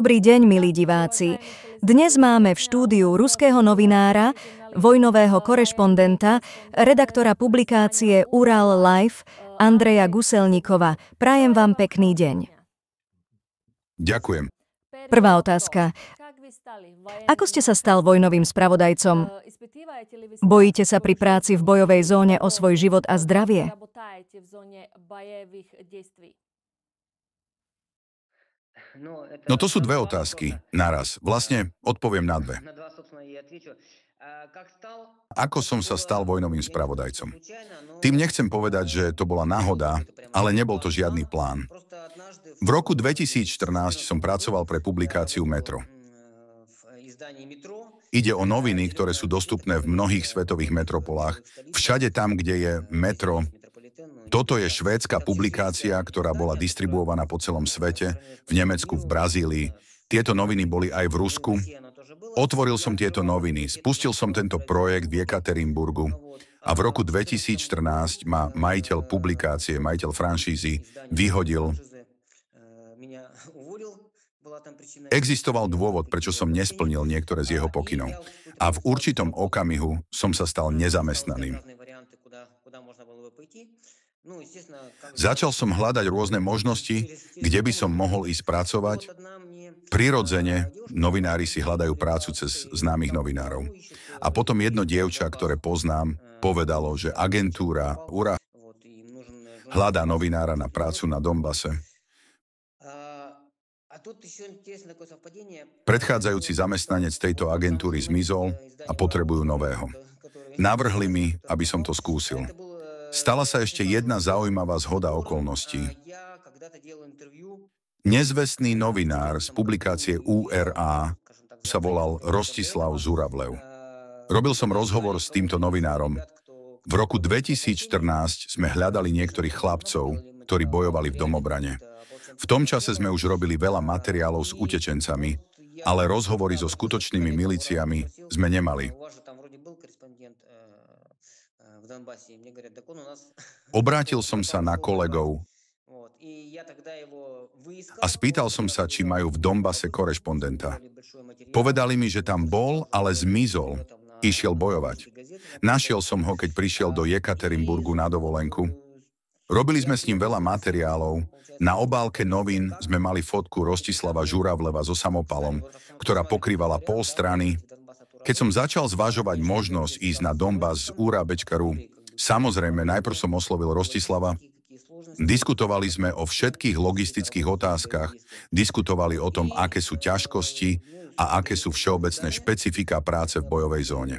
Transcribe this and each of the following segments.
Dobrý deň, milí diváci. Dnes máme v štúdiu ruského novinára, vojnového korešpondenta, redaktora publikácie Ural Life, Andreja Guselníkova. Prajem vám pekný deň. Ďakujem. Prvá otázka. Ako ste sa stal vojnovým spravodajcom? Bojíte sa pri práci v bojovej zóne o svoj život a zdravie? No, e, no to sú dve otázky naraz. Vlastne odpoviem na dve. Ako som sa stal vojnovým spravodajcom? No, Tým nechcem povedať, že to bola náhoda, ale nebol to žiadny plán. V roku 2014 som pracoval pre publikáciu Metro. Ide o noviny, ktoré sú dostupné v mnohých svetových metropolách, všade tam, kde je metro toto je švédska publikácia, ktorá bola distribuovaná po celom svete, v Nemecku, v Brazílii. Tieto noviny boli aj v Rusku. Otvoril som tieto noviny, spustil som tento projekt v Jekaterinburgu a v roku 2014 ma majiteľ publikácie, majiteľ franšízy vyhodil. Existoval dôvod, prečo som nesplnil niektoré z jeho pokynov. A v určitom okamihu som sa stal nezamestnaným. Začal som hľadať rôzne možnosti, kde by som mohol ísť pracovať. Prirodzene novinári si hľadajú prácu cez známych novinárov. A potom jedno dievča, ktoré poznám, povedalo, že agentúra URA hľadá novinára na prácu na Dombase. Predchádzajúci zamestnanec tejto agentúry zmizol a potrebujú nového. Navrhli mi, aby som to skúsil. Stala sa ešte jedna zaujímavá zhoda okolností. Nezvestný novinár z publikácie URA sa volal Rostislav Zuravlev. Robil som rozhovor s týmto novinárom. V roku 2014 sme hľadali niektorých chlapcov, ktorí bojovali v domobrane. V tom čase sme už robili veľa materiálov s utečencami, ale rozhovory so skutočnými miliciami sme nemali. Obrátil som sa na kolegov a spýtal som sa, či majú v Dombase korešpondenta. Povedali mi, že tam bol, ale zmizol. Išiel bojovať. Našiel som ho, keď prišiel do Jekaterinburgu na dovolenku. Э, Robili sme s ním veľa materiálov. Na obálke novín sme mali fotku Rostislava Žuravleva so samopalom, ktorá pokrývala pol strany keď som začal zvažovať možnosť ísť na Donbass z Bečkaru, samozrejme najprv som oslovil Rostislava, Diskutovali sme o všetkých logistických otázkach, diskutovali o tom, aké sú ťažkosti a aké sú všeobecné špecifika práce v bojovej zóne.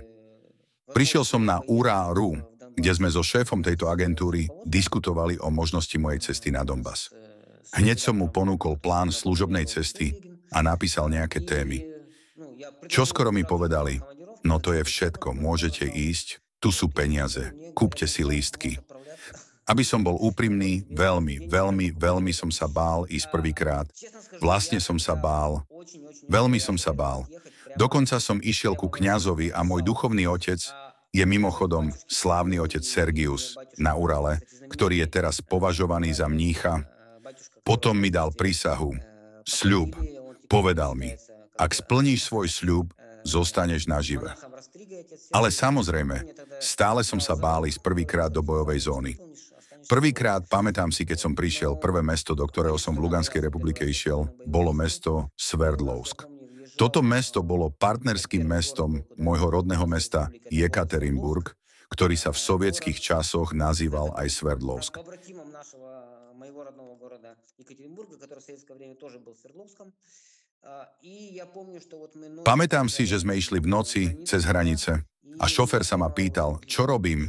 Prišiel som na URA.ru, kde sme so šéfom tejto agentúry diskutovali o možnosti mojej cesty na Donbass. Hneď som mu ponúkol plán služobnej cesty a napísal nejaké témy. Čo skoro mi povedali, no to je všetko, môžete ísť, tu sú peniaze, kúpte si lístky. Aby som bol úprimný, veľmi, veľmi, veľmi som sa bál ísť prvýkrát. Vlastne som sa bál, veľmi som sa bál. Dokonca som išiel ku kňazovi a môj duchovný otec je mimochodom slávny otec Sergius na Urale, ktorý je teraz považovaný za mnícha. Potom mi dal prísahu, sľub, povedal mi, ak splníš svoj sľub, zostaneš nažive. Ale samozrejme, stále som sa bál ísť prvýkrát do bojovej zóny. Prvýkrát, pamätám si, keď som prišiel, prvé mesto, do ktorého som v Luganskej republike išiel, bolo mesto Sverdlovsk. Toto mesto bolo partnerským mestom môjho rodného mesta Jekaterinburg, ktorý sa v sovietských časoch nazýval aj Sverdlovsk. моего родного города Екатеринбурга, который в советское время тоже был Свердловском. Pamätám si, že sme išli v noci cez hranice a šofer sa ma pýtal, čo robím.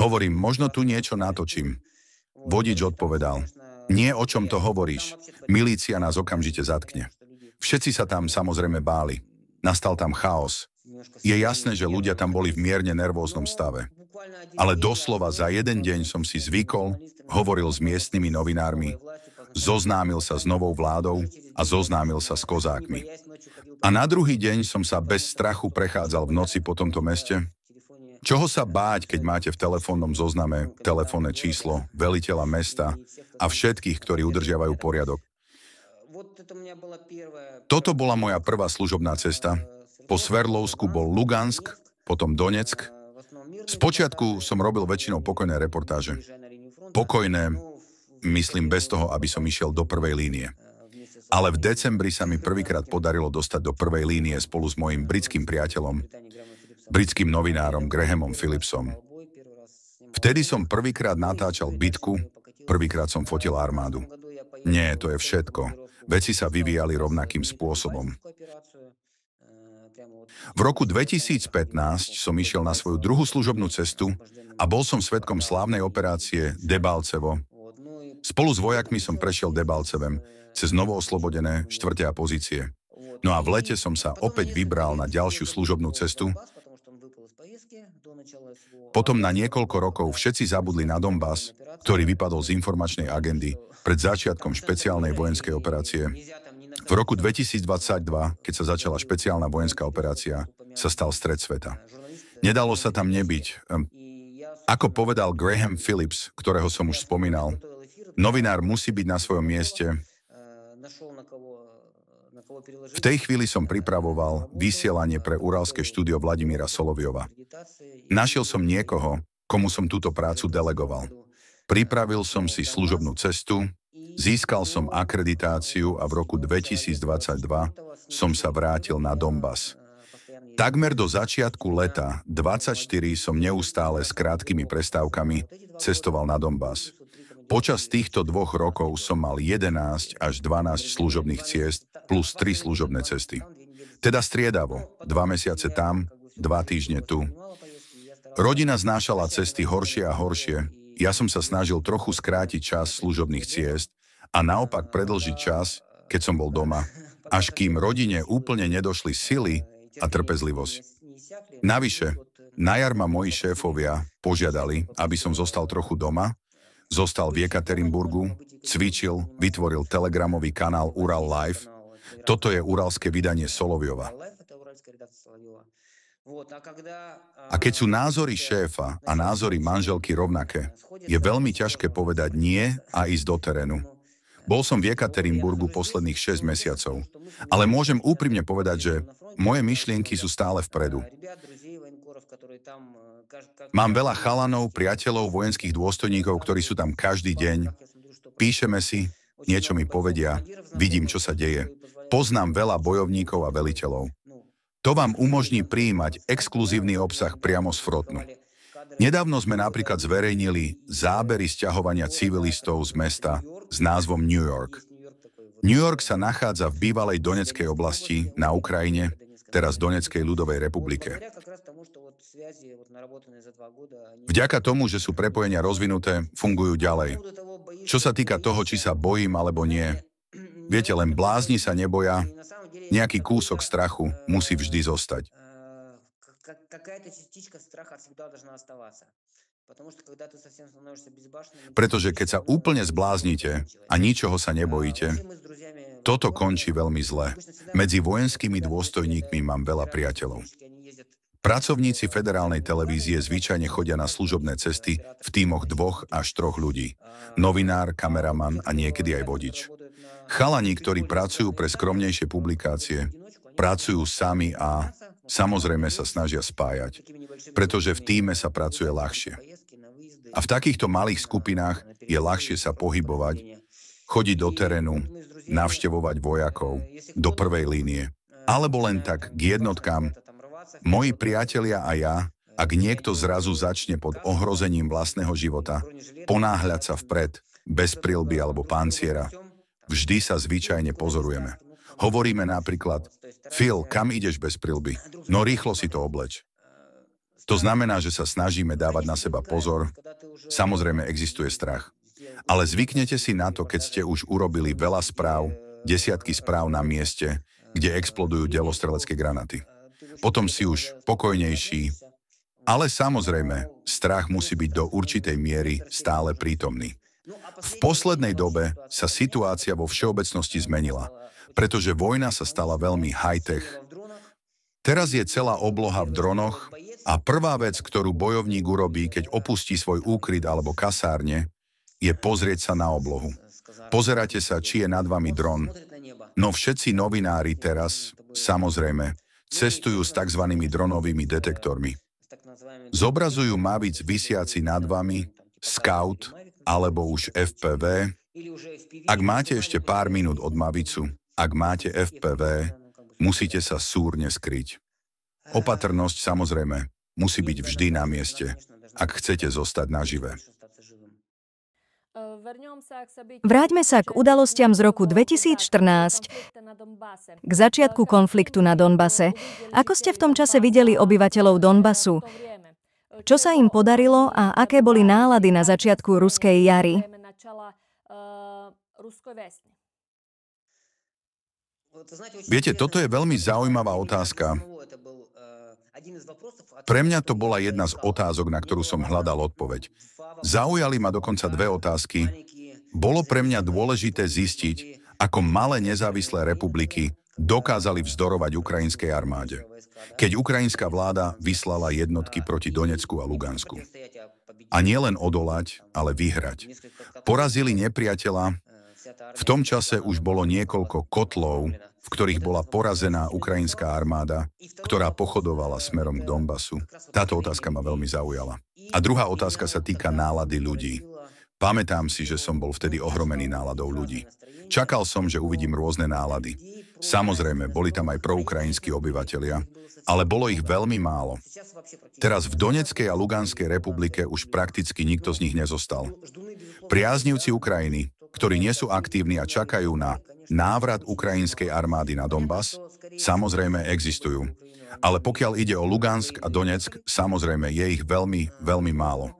Hovorím, možno tu niečo natočím. Vodič odpovedal, nie o čom to hovoríš, milícia nás okamžite zatkne. Všetci sa tam samozrejme báli. Nastal tam chaos. Je jasné, že ľudia tam boli v mierne nervóznom stave. Ale doslova za jeden deň som si zvykol, hovoril s miestnymi novinármi zoznámil sa s novou vládou a zoznámil sa s kozákmi. A na druhý deň som sa bez strachu prechádzal v noci po tomto meste. Čoho sa báť, keď máte v telefónnom zozname telefónne číslo veliteľa mesta a všetkých, ktorí udržiavajú poriadok? Toto bola moja prvá služobná cesta. Po Sverlovsku bol Lugansk, potom Donetsk. Spočiatku som robil väčšinou pokojné reportáže. Pokojné, Myslím bez toho, aby som išiel do prvej línie. Ale v decembri sa mi prvýkrát podarilo dostať do prvej línie spolu s mojim britským priateľom, britským novinárom Grahamom Phillipsom. Vtedy som prvýkrát natáčal bitku, prvýkrát som fotil armádu. Nie, to je všetko. Veci sa vyvíjali rovnakým spôsobom. V roku 2015 som išiel na svoju druhú služobnú cestu a bol som svetkom slávnej operácie Debalcevo, Spolu s vojakmi som prešiel Debalcevem, cez novo oslobodené štvrte a pozície. No a v lete som sa opäť vybral na ďalšiu služobnú cestu. Potom na niekoľko rokov všetci zabudli na Donbass, ktorý vypadol z informačnej agendy pred začiatkom špeciálnej vojenskej operácie. V roku 2022, keď sa začala špeciálna vojenská operácia, sa stal stred sveta. Nedalo sa tam nebyť. Hm, ako povedal Graham Phillips, ktorého som už spomínal, Novinár musí byť na svojom mieste. V tej chvíli som pripravoval vysielanie pre Uralské štúdio Vladimíra Soloviova. Našiel som niekoho, komu som túto prácu delegoval. Pripravil som si služobnú cestu, získal som akreditáciu a v roku 2022 som sa vrátil na Donbass. Takmer do začiatku leta 24 som neustále s krátkými prestávkami cestoval na Donbass. Počas týchto dvoch rokov som mal 11 až 12 služobných ciest plus 3 služobné cesty. Teda striedavo, dva mesiace tam, dva týždne tu. Rodina znášala cesty horšie a horšie. Ja som sa snažil trochu skrátiť čas služobných ciest a naopak predlžiť čas, keď som bol doma, až kým rodine úplne nedošli sily a trpezlivosť. Navyše, na jar ma moji šéfovia požiadali, aby som zostal trochu doma Zostal v Jekaterinburgu, cvičil, vytvoril telegramový kanál Ural Live. Toto je uralské vydanie Soloviova. A keď sú názory šéfa a názory manželky rovnaké, je veľmi ťažké povedať nie a ísť do terénu. Bol som v Jekaterinburgu posledných 6 mesiacov, ale môžem úprimne povedať, že moje myšlienky sú stále vpredu. E, Mám veľa chalanov, priateľov, vojenských dôstojníkov, ktorí sú tam každý deň. Píšeme si, niečo mi povedia, vidím, čo sa deje. Poznám veľa bojovníkov a veliteľov. To vám umožní prijímať exkluzívny obsah priamo z Frotnu. Nedávno sme napríklad zverejnili zábery sťahovania civilistov z mesta s názvom New York. New York sa nachádza v bývalej Doneckej oblasti na Ukrajine, teraz Doneckej ľudovej republike. Vďaka tomu, že sú prepojenia rozvinuté, fungujú ďalej. Čo sa týka toho, či sa bojím alebo nie, viete, len blázni sa neboja, nejaký kúsok strachu э, musí vždy zostať. Э, Pretože keď sa úplne zbláznite a ničoho sa nebojíte, э, toto končí veľmi zle. Medzi vojenskými dôstojníkmi mám veľa priateľov. Pracovníci federálnej televízie zvyčajne chodia na služobné cesty v týmoch dvoch až troch ľudí. Novinár, kameraman a niekedy aj vodič. Chalani, ktorí pracujú pre skromnejšie publikácie, pracujú sami a samozrejme sa snažia spájať, pretože v týme sa pracuje ľahšie. A v takýchto malých skupinách je ľahšie sa pohybovať, chodiť do terénu, navštevovať vojakov, do prvej línie, alebo len tak k jednotkám Moji priatelia a ja, ak niekto zrazu začne pod ohrozením vlastného života ponáhľať sa vpred, bez prilby alebo panciera, vždy sa zvyčajne pozorujeme. Hovoríme napríklad, Phil, kam ideš bez prilby? No rýchlo si to obleč. To znamená, že sa snažíme dávať na seba pozor. Samozrejme existuje strach. Ale zvyknete si na to, keď ste už urobili veľa správ, desiatky správ na mieste, kde explodujú delostrelecké granaty potom si už pokojnejší. Ale samozrejme, strach musí byť do určitej miery stále prítomný. V poslednej dobe sa situácia vo všeobecnosti zmenila, pretože vojna sa stala veľmi high-tech. Teraz je celá obloha v dronoch a prvá vec, ktorú bojovník urobí, keď opustí svoj úkryt alebo kasárne, je pozrieť sa na oblohu. Pozeráte sa, či je nad vami dron. No všetci novinári teraz, samozrejme, cestujú s tzv. dronovými detektormi. Zobrazujú Mavic vysiaci nad vami, Scout alebo už FPV. Ak máte ešte pár minút od Mavicu, ak máte FPV, musíte sa súrne skryť. Opatrnosť samozrejme musí byť vždy na mieste, ak chcete zostať nažive. Vráťme sa k udalostiam z roku 2014, k začiatku konfliktu na Donbase. Ako ste v tom čase videli obyvateľov Donbasu? Čo sa im podarilo a aké boli nálady na začiatku ruskej jary? Viete, toto je veľmi zaujímavá otázka. Pre mňa to bola jedna z otázok, na ktorú som hľadal odpoveď. Zaujali ma dokonca dve otázky. Bolo pre mňa dôležité zistiť, ako malé nezávislé republiky dokázali vzdorovať ukrajinskej armáde, keď ukrajinská vláda vyslala jednotky proti Donecku a Lugansku. A nielen odolať, ale vyhrať. Porazili nepriateľa, v tom čase už bolo niekoľko kotlov, v ktorých bola porazená ukrajinská armáda, ktorá pochodovala smerom k Donbasu. Táto otázka ma veľmi zaujala. A druhá otázka sa týka nálady ľudí. Pamätám si, že som bol vtedy ohromený náladou ľudí. Čakal som, že uvidím rôzne nálady. Samozrejme, boli tam aj proukrajinskí obyvatelia, ale bolo ich veľmi málo. Teraz v Doneckej a Luganskej republike už prakticky nikto z nich nezostal. Priaznivci Ukrajiny, ktorí nie sú aktívni a čakajú na návrat ukrajinskej armády na Donbass, samozrejme existujú. Ale pokiaľ ide o Lugansk a Donetsk, samozrejme, je ich veľmi, veľmi málo.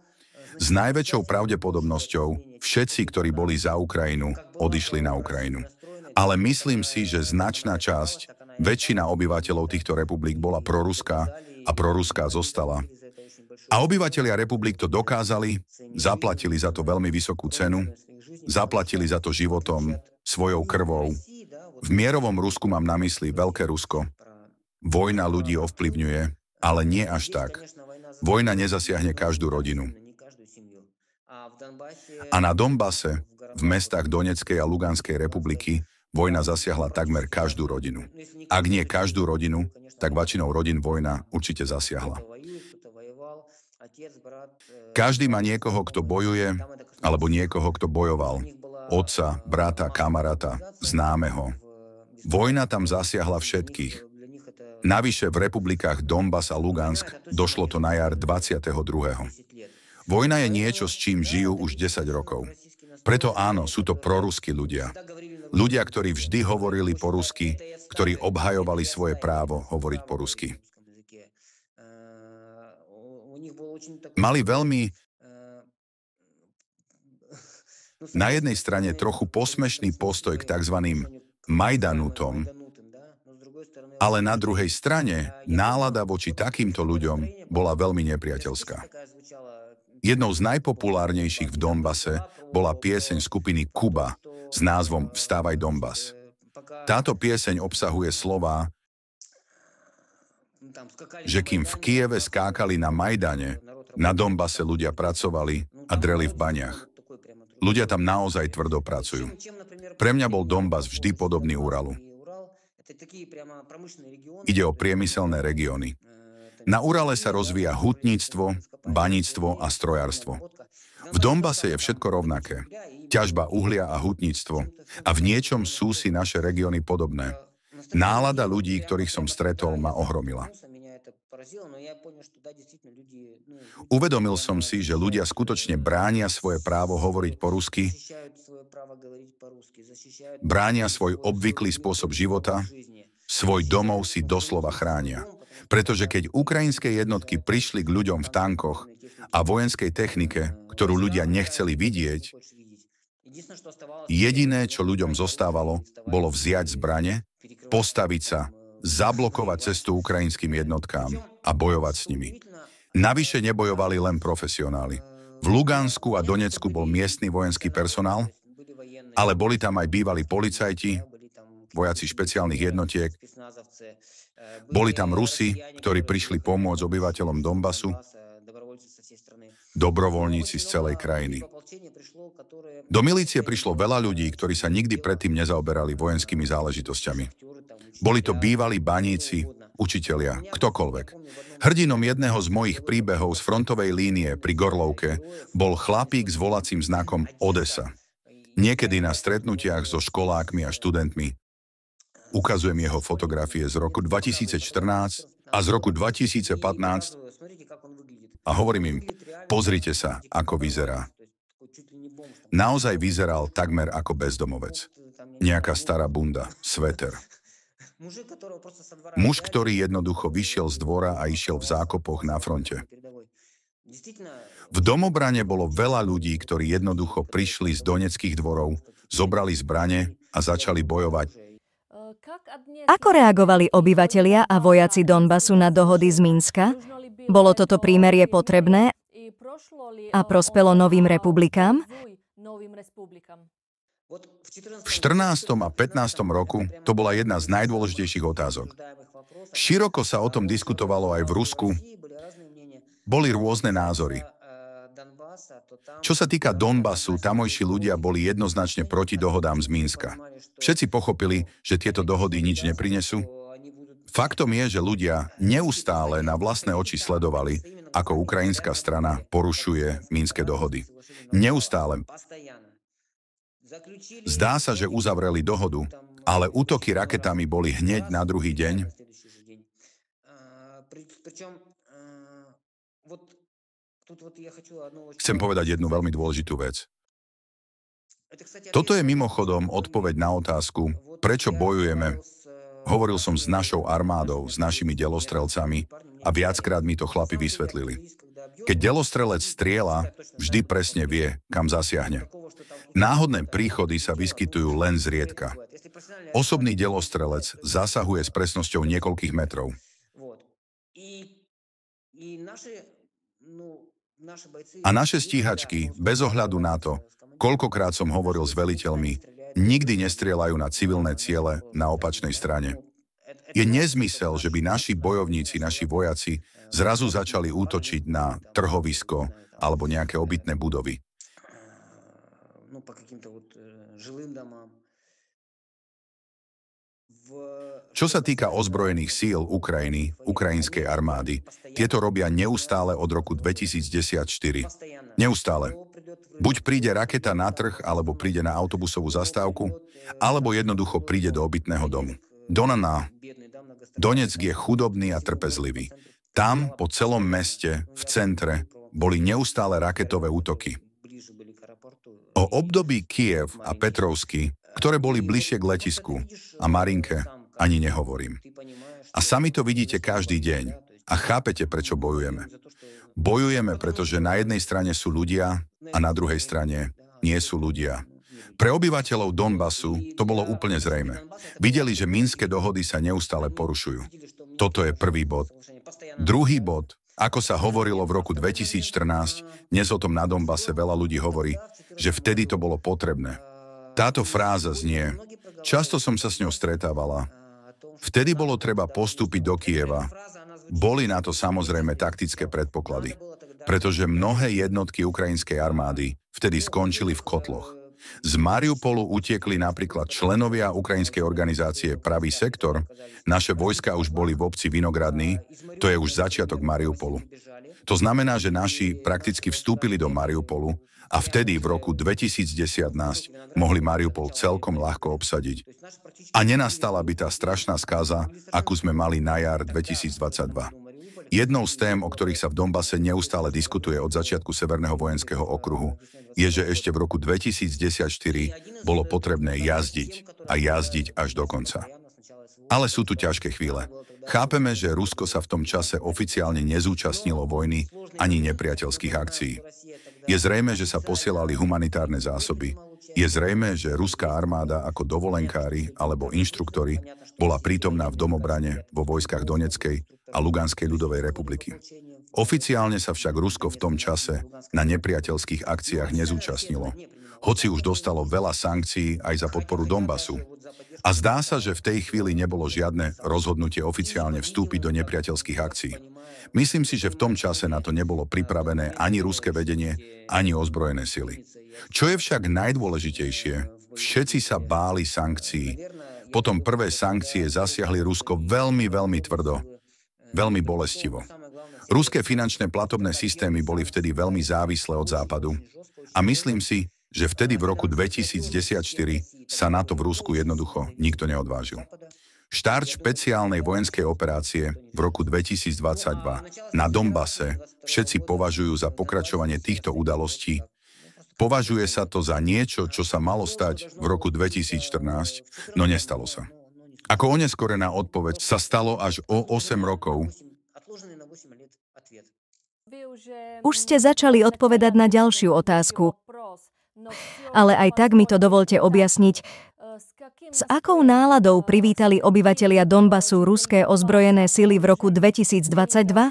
S najväčšou pravdepodobnosťou všetci, ktorí boli za Ukrajinu, odišli na Ukrajinu. Ale myslím si, že značná časť, väčšina obyvateľov týchto republik bola proruská a proruská zostala. A obyvateľia republik to dokázali, zaplatili za to veľmi vysokú cenu, zaplatili za to životom, svojou krvou. V mierovom Rusku mám na mysli Veľké Rusko, Vojna ľudí ovplyvňuje, ale nie až tak. Vojna nezasiahne každú rodinu. A na Donbase, v mestách Doneckej a Luganskej republiky, vojna zasiahla takmer každú rodinu. Ak nie každú rodinu, tak väčšinou rodín vojna určite zasiahla. Každý má niekoho, kto bojuje, alebo niekoho, kto bojoval. Otca, brata, kamaráta, známeho. Vojna tam zasiahla všetkých. Navyše v republikách Donbass a Lugansk došlo to na jar 22. Vojna je niečo, s čím žijú už 10 rokov. Preto áno, sú to proruskí ľudia. Ľudia, ktorí vždy hovorili po rusky, ktorí obhajovali svoje právo hovoriť po rusky. Mali veľmi na jednej strane trochu posmešný postoj k tzv. Majdanutom, ale na druhej strane nálada voči takýmto ľuďom bola veľmi nepriateľská. Jednou z najpopulárnejších v Donbase bola pieseň skupiny Kuba s názvom Vstávaj Donbas. Táto pieseň obsahuje slova, že kým v Kieve skákali na Majdane, na Donbase ľudia pracovali a dreli v baniach. Ľudia tam naozaj tvrdo pracujú. Pre mňa bol Donbas vždy podobný Uralu. Ide o priemyselné regióny. E, Na Urale sa rozvíja hutníctvo, baníctvo a strojárstvo. V Dombase je všetko rovnaké. Ťažba uhlia a hutníctvo. A v niečom sú si naše regióny podobné. Nálada ľudí, ktorých som stretol, ma ohromila. Uvedomil som si, že ľudia skutočne bránia svoje právo hovoriť po rusky Bránia svoj obvyklý spôsob života, svoj domov si doslova chránia. Pretože keď ukrajinské jednotky prišli k ľuďom v tankoch a vojenskej technike, ktorú ľudia nechceli vidieť, jediné, čo ľuďom zostávalo, bolo vziať zbrane, postaviť sa, zablokovať cestu ukrajinským jednotkám a bojovať s nimi. Navyše nebojovali len profesionáli. V Lugansku a Donecku bol miestny vojenský personál, ale boli tam aj bývalí policajti, vojaci špeciálnych jednotiek, eh, boli tam Rusi, ktorí prišli pomôcť obyvateľom Donbasu, dobrovoľníci z celej no, krajiny. Do milície prišlo veľa ľudí, ktorí sa nikdy predtým nezaoberali vojenskými záležitosťami. Boli to bývalí baníci, učitelia, ktokoľvek. Hrdinom jedného z mojich príbehov z frontovej línie pri Gorlovke bol chlapík s volacím znakom Odesa. Niekedy na stretnutiach so školákmi a študentmi ukazujem jeho fotografie z roku 2014 a z roku 2015 a hovorím im, pozrite sa, ako vyzerá. Naozaj vyzeral takmer ako bezdomovec. Nejaká stará bunda, sveter. Muž, ktorý jednoducho vyšiel z dvora a išiel v zákopoch na fronte. V domobrane bolo veľa ľudí, ktorí jednoducho prišli z doneckých dvorov, zobrali zbrane a začali bojovať. E, Ako reagovali obyvatelia a vojaci Donbasu na dohody z Minska? Bolo toto prímerie potrebné a prospelo novým republikám? V 14. a 15. roku to bola jedna z najdôležitejších otázok. Široko sa o tom diskutovalo aj v Rusku, boli rôzne názory. Čo sa týka Donbasu, tamojší ľudia boli jednoznačne proti dohodám z Mínska. Všetci pochopili, že tieto dohody nič neprinesú. Faktom je, že ľudia neustále na vlastné oči sledovali, ako ukrajinská strana porušuje mínske dohody. Neustále. Zdá sa, že uzavreli dohodu, ale útoky raketami boli hneď na druhý deň Chcem povedať jednu veľmi dôležitú vec. Toto je mimochodom odpoveď na otázku, prečo bojujeme. Hovoril som s э, našou armádou, s našimi delostrelcami a viackrát mi to chlapi vysvetlili. Keď delostrelec strieľa, vždy presne vie, kam zasiahne. Náhodné э, príchody sa vyskytujú len zriedka. Osobný delostrelec zasahuje s presnosťou niekoľkých metrov. A naše stíhačky, bez ohľadu na to, koľkokrát som hovoril s veliteľmi, nikdy nestrieľajú na civilné ciele na opačnej strane. Je nezmysel, že by naši bojovníci, naši vojaci zrazu začali útočiť na trhovisko alebo nejaké obytné budovy. No, čo sa týka ozbrojených síl Ukrajiny, ukrajinskej armády, tieto robia neustále od roku 2014. Neustále. Buď príde raketa na trh, alebo príde na autobusovú zastávku, alebo jednoducho príde do obytného domu. Donaná. Donetsk je chudobný a trpezlivý. Tam, po celom meste, v centre, boli neustále raketové útoky. O období Kiev a Petrovsky ktoré boli bližšie k letisku a Marinke ani nehovorím. A sami to vidíte každý deň a chápete, prečo bojujeme. Bojujeme, pretože na jednej strane sú ľudia a na druhej strane nie sú ľudia. Pre obyvateľov Donbasu to bolo úplne zrejme. Videli, že mínske dohody sa neustále porušujú. Toto je prvý bod. Druhý bod, ako sa hovorilo v roku 2014, dnes o tom na Donbase veľa ľudí hovorí, že vtedy to bolo potrebné. Táto fráza znie. Často som sa s ňou stretávala. Vtedy bolo treba postúpiť do Kieva. Boli na to samozrejme taktické predpoklady, pretože mnohé jednotky ukrajinskej armády vtedy skončili v kotloch. Z Mariupolu utiekli napríklad členovia ukrajinskej organizácie Pravý sektor. Naše vojska už boli v obci Vinogradný. To je už začiatok Mariupolu. To znamená, že naši prakticky vstúpili do Mariupolu a vtedy v roku 2010 mohli Mariupol celkom ľahko obsadiť. A nenastala by tá strašná skáza, akú sme mali na jar 2022. Jednou z tém, o ktorých sa v Dombase neustále diskutuje od začiatku Severného vojenského okruhu, je, že ešte v roku 2014 bolo potrebné jazdiť a jazdiť až do konca. Ale sú tu ťažké chvíle. Chápeme, že Rusko sa v tom čase oficiálne nezúčastnilo vojny ani nepriateľských akcií. Je zrejme, že sa posielali humanitárne zásoby. Je zrejme, že ruská armáda ako dovolenkári alebo inštruktori bola prítomná v domobrane vo vojskách Doneckej a Luganskej ľudovej republiky. Oficiálne sa však Rusko v tom čase na nepriateľských akciách nezúčastnilo, hoci už dostalo veľa sankcií aj za podporu Donbasu. A zdá sa, že v tej chvíli nebolo žiadne rozhodnutie oficiálne vstúpiť do nepriateľských akcií. Myslím si, že v tom čase na to nebolo pripravené ani ruské vedenie, ani ozbrojené sily. Čo je však najdôležitejšie, všetci sa báli sankcií. Potom prvé sankcie zasiahli Rusko veľmi, veľmi tvrdo, veľmi bolestivo. Ruské finančné platobné systémy boli vtedy veľmi závislé od Západu a myslím si, že vtedy v roku 2014 sa na to v Rusku jednoducho nikto neodvážil. Štart špeciálnej vojenskej operácie v roku 2022 na Dombase všetci považujú za pokračovanie týchto udalostí Považuje sa to za niečo, čo sa malo stať v roku 2014, no nestalo sa. Ako oneskorená odpoveď sa stalo až o 8 rokov už ste začali odpovedať na ďalšiu otázku, no ale aj tak mi to dovolte objasniť. E, s akou náladou privítali obyvatelia Donbasu ruské ozbrojené sily v roku 2022? E, e,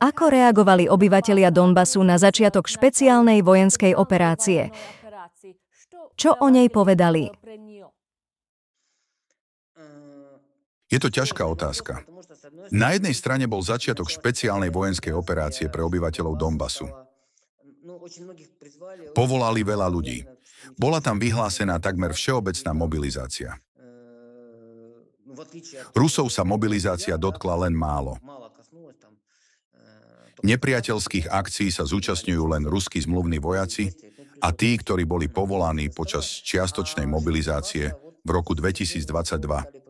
Ako reagovali obyvatelia Donbasu na začiatok špeciálnej vojenskej operácie? Čo o nej povedali? Je to ťažká otázka. Na jednej strane bol začiatok špeciálnej vojenskej operácie pre obyvateľov Donbasu. Povolali veľa ľudí. Bola tam vyhlásená takmer všeobecná mobilizácia. Rusov sa mobilizácia dotkla len málo. Nepriateľských akcií sa zúčastňujú len ruskí zmluvní vojaci a tí, ktorí boli povolaní počas čiastočnej mobilizácie v roku 2022.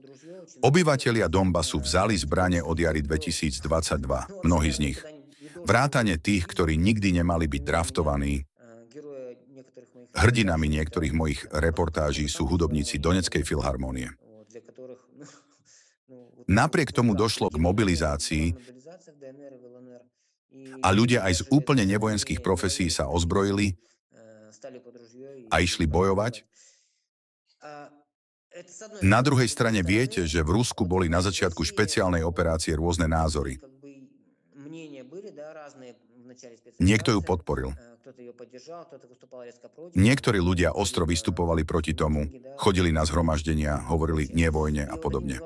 Obyvatelia Donbasu vzali zbranie od jary 2022, mnohí z nich. Vrátane tých, ktorí nikdy nemali byť draftovaní. Hrdinami niektorých mojich reportáží sú hudobníci Doneckej filharmónie. Napriek tomu došlo k mobilizácii a ľudia aj z úplne nevojenských profesí sa ozbrojili a išli bojovať na druhej strane viete, že v Rusku boli na začiatku špeciálnej operácie rôzne názory. Niekto ju podporil. Niektorí ľudia ostro vystupovali proti tomu, chodili na zhromaždenia, hovorili nie vojne a podobne.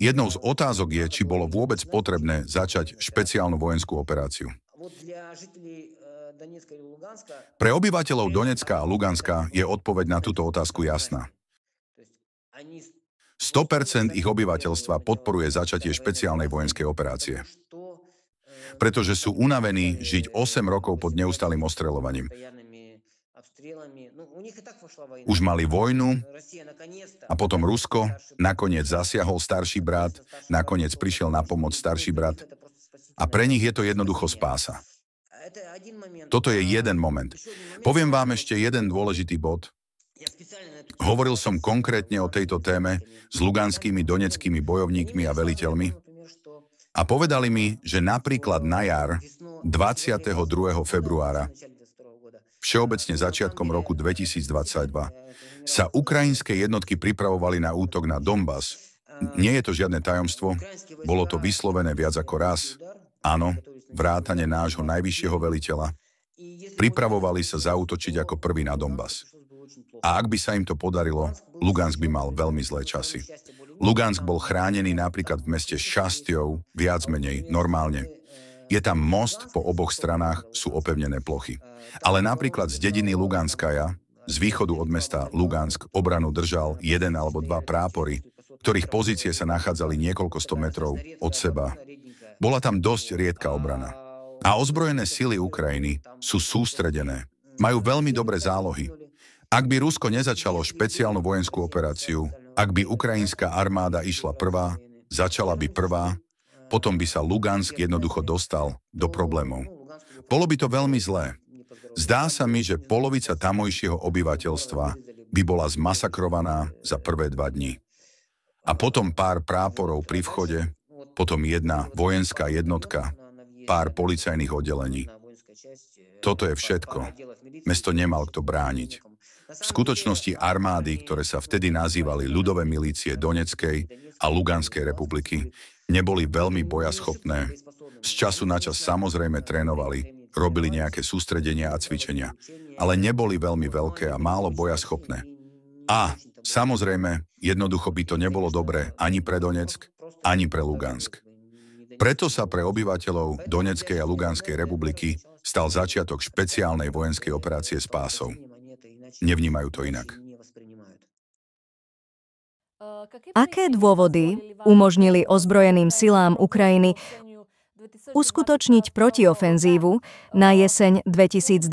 Jednou z otázok je, či bolo vôbec potrebné začať špeciálnu vojenskú operáciu. Pre obyvateľov Donecka a Luganska je odpoveď na túto otázku jasná. 100% ich obyvateľstva podporuje začatie špeciálnej vojenskej operácie. Pretože sú unavení žiť 8 rokov pod neustálým ostreľovaním. Už mali vojnu a potom Rusko, nakoniec zasiahol starší brat, nakoniec prišiel na pomoc starší brat a pre nich je to jednoducho spása. Toto je jeden moment. Poviem vám ešte jeden dôležitý bod, Hovoril som konkrétne o tejto téme s luganskými doneckými bojovníkmi a veliteľmi a povedali mi, že napríklad na jar 22. februára všeobecne začiatkom roku 2022. Sa ukrajinské jednotky pripravovali na útok na Donbass. Nie je to žiadne tajomstvo, bolo to vyslovené viac ako raz. Áno, vrátane nášho najvyššieho veliteľa. Pripravovali sa zautočiť ako prvý na Donbass. A ak by sa im to podarilo, Lugansk by mal veľmi zlé časy. Lugansk bol chránený napríklad v meste Šastiov viac menej normálne. Je tam most, po oboch stranách sú opevnené plochy. Ale napríklad z dediny Luganskaja, z východu od mesta Lugansk, obranu držal jeden alebo dva prápory, ktorých pozície sa nachádzali niekoľko sto metrov od seba. Bola tam dosť riedka obrana. A ozbrojené sily Ukrajiny sú sústredené. Majú veľmi dobré zálohy, ak by Rusko nezačalo špeciálnu vojenskú operáciu, ak by ukrajinská armáda išla prvá, začala by prvá, potom by sa Lugansk jednoducho dostal do problémov. Bolo by to veľmi zlé. Zdá sa mi, že polovica tamojšieho obyvateľstva by bola zmasakrovaná za prvé dva dni. A potom pár práporov pri vchode, potom jedna vojenská jednotka, pár policajných oddelení. Toto je všetko. Mesto nemal kto brániť. V skutočnosti armády, ktoré sa vtedy nazývali ľudové milície Doneckej a Luganskej republiky, neboli veľmi bojaschopné. Z času na čas samozrejme trénovali, robili nejaké sústredenia a cvičenia, ale neboli veľmi veľké a málo bojaschopné. A samozrejme, jednoducho by to nebolo dobré ani pre Donetsk, ani pre Lugansk. Preto sa pre obyvateľov Doneckej a Luganskej republiky stal začiatok špeciálnej vojenskej operácie s pásou. Nevnímajú to inak. Aké dôvody umožnili ozbrojeným silám Ukrajiny uskutočniť protiofenzívu na jeseň 2022?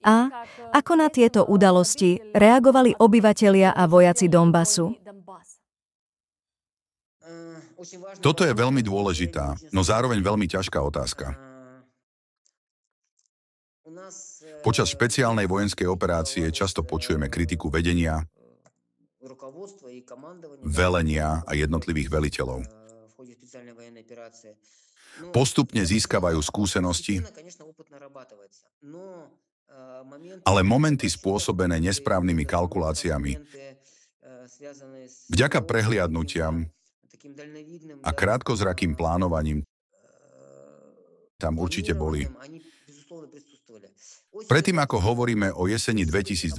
A eh, ako na tieto udalosti reagovali obyvatelia a vojaci Donbasu? Eh, Toto je veľmi dôležitá, no zároveň veľmi ťažká otázka. Eh, E, Počas špeciálnej vojenskej operácie často počujeme kritiku vedenia, velenia a jednotlivých veliteľov. E, no, Postupne e, získavajú skúsenosti, no, ale momenty spôsobené nesprávnymi kalkuláciami, vďaka prehliadnutiam a krátkozrakým plánovaním tam určite boli. Predtým, ako hovoríme o jeseni 2022,